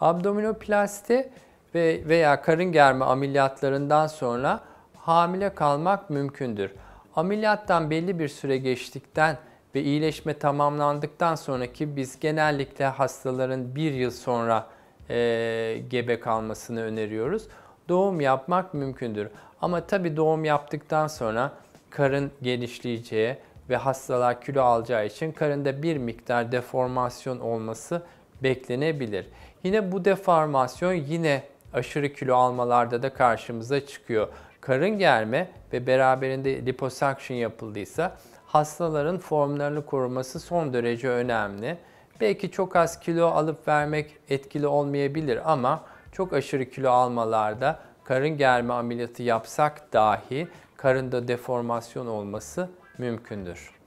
Abdominoplasti ve veya karın germe ameliyatlarından sonra hamile kalmak mümkündür. Ameliyattan belli bir süre geçtikten ve iyileşme tamamlandıktan sonraki biz genellikle hastaların bir yıl sonra e, gebe kalmasını öneriyoruz. Doğum yapmak mümkündür. Ama tabi doğum yaptıktan sonra karın genişleyeceği ve hastalar kilo alacağı için karında bir miktar deformasyon olması beklenebilir. Yine bu deformasyon yine aşırı kilo almalarda da karşımıza çıkıyor. Karın germe ve beraberinde liposuction yapıldıysa hastaların formlarını koruması son derece önemli. Belki çok az kilo alıp vermek etkili olmayabilir ama çok aşırı kilo almalarda karın germe ameliyatı yapsak dahi karında deformasyon olması mümkündür.